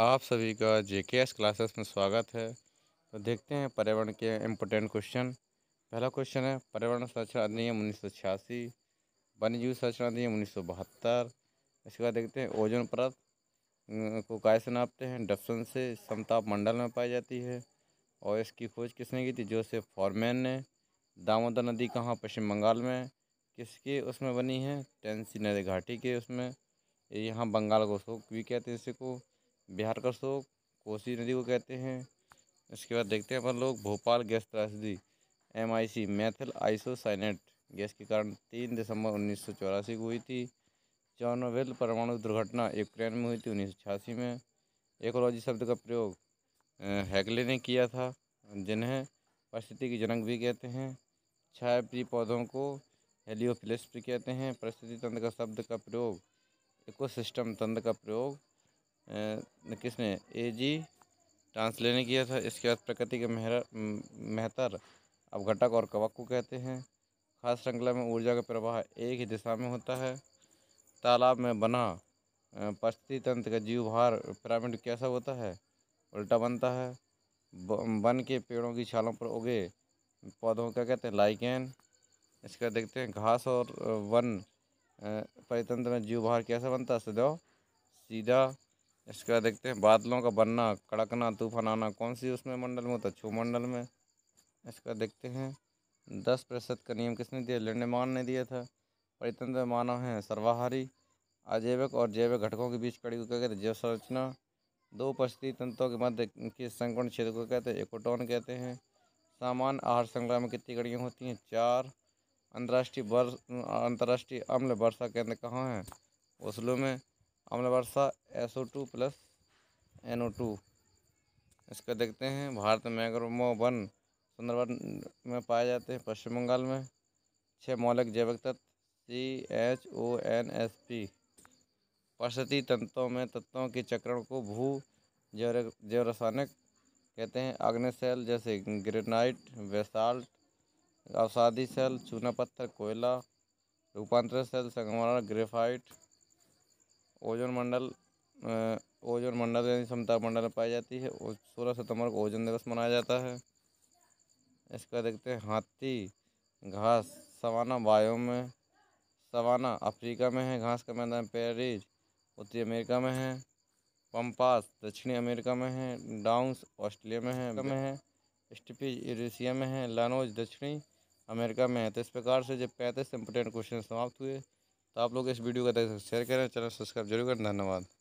आप सभी का जे के एस क्लासेस में स्वागत है तो देखते हैं पर्यावरण के इम्पोर्टेंट क्वेश्चन पहला क्वेश्चन है पर्यावरण संरक्षण अधिनियम उन्नीस सौ छियासी वन्यजीव संरक्षण अधिनियम उन्नीस सौ बहत्तर इसके बाद देखते हैं ओजोन परत अं, को काय से नापते हैं डप्सन से समताप मंडल में पाई जाती है और इसकी खोज किसने की थी जोसेफ फॉरमैन ने दामोदर नदी कहाँ पश्चिम बंगाल में किसके उसमें बनी है टेंसी नदी घाटी के उसमें यहाँ बंगाल को शोक भी कहते हैं इसी को बिहार का शोक कोसी नदी को कहते हैं इसके बाद देखते हैं अपन लोग भोपाल गैस त्रासदी M I C methyl isocyanate gas के कारण तीन दिसंबर उन्नीस सौ चौरासी को हुई थी चौनोवेल परमाणु दुर्घटना यूक्रेन में हुई थी उन्नीस सौ छियासी में एकोलॉजी शब्द का प्रयोग हैगले ने किया था जिन्हें परिस्थिति की जनक भी कहते हैं छायाप्रिय पौधों को हेलियोफिलिस्प भी कहते हैं परिस्थिति तंत्र का शब्द का प्रयोग इकोसिस्टम तंत्र का प्रयोग किसने ए जी टांसले लेने किया था इसके बाद प्रकृति के मेहरा मेहतर घटक और कवक को कहते हैं खास श्रृंखला में ऊर्जा का प्रवाह एक ही दिशा में होता है तालाब में बना पश्चिमी तंत्र का जीव भार पिरामिड कैसा होता है उल्टा बनता है वन के पेड़ों की छालों पर उगे पौधों का कहते हैं लाइकेन इसका देखते हैं घास और वन परितंत्र में जीव भार कैसा बनता है सदैव सीधा इसके बाद देखते हैं बादलों का बनना कड़कना तूफान आना कौन सी उसमें मंडल में तो छू मंडल में इसका देखते हैं दस प्रतिशत का नियम किसने दिया लिंडमान ने दिया था परितंत्र मानव है सर्वाहारी अजैविक और जैविक घटकों के बीच कड़ी को क्या कहते हैं जैव संरचना दो पश्चिमी तंत्रों के मध्य के संकुण क्षेत्र को कहते हैं एकोटोन कहते हैं सामान्य आहार श्रृंखला में कितनी कड़ियाँ होती हैं चार अंतर्राष्ट्रीय वर्ष अंतर्राष्ट्रीय अम्ल वर्षा केंद्र कहाँ हैं ओस्लो में अम्ल वर्षा S O two plus N O two इसका देखते हैं भारत मैग्रोमो वन सुंदरवन में पाए जाते हैं पश्चिम बंगाल में छः मौलिक जैविक तत्व C H O N S P पार्षती तंत्रों में तत्वों के चक्रण को भू जैव जैव रासायनिक कहते हैं आग्नेय सेल जैसे ग्रेनाइट वेसाल्ट अवसादी सेल चूना पत्थर कोयला रूपांतरित सेल संगमरमर ग्रेफाइट ओजोन मंडल ओजोन मंडल यानी समता मंडल में पाई जाती है और सोलह सितंबर को ओजोन दिवस मनाया जाता है इसका देखते हैं हाथी घास सवाना वायो में सवाना अफ्रीका में है घास का मैदान पेरिस उत्तरी अमेरिका में है पम्पास दक्षिणी अमेरिका में है डाउंस ऑस्ट्रेलिया में है में है स्टिपीज यूरेशिया में है लानोज दक्षिणी अमेरिका में है तो इस प्रकार से जब पैंतीस इंपोर्टेंट क्वेश्चन समाप्त हुए तो आप लोग इस वीडियो को सकते शेयर करें चैनल सब्सक्राइब जरूर करें धन्यवाद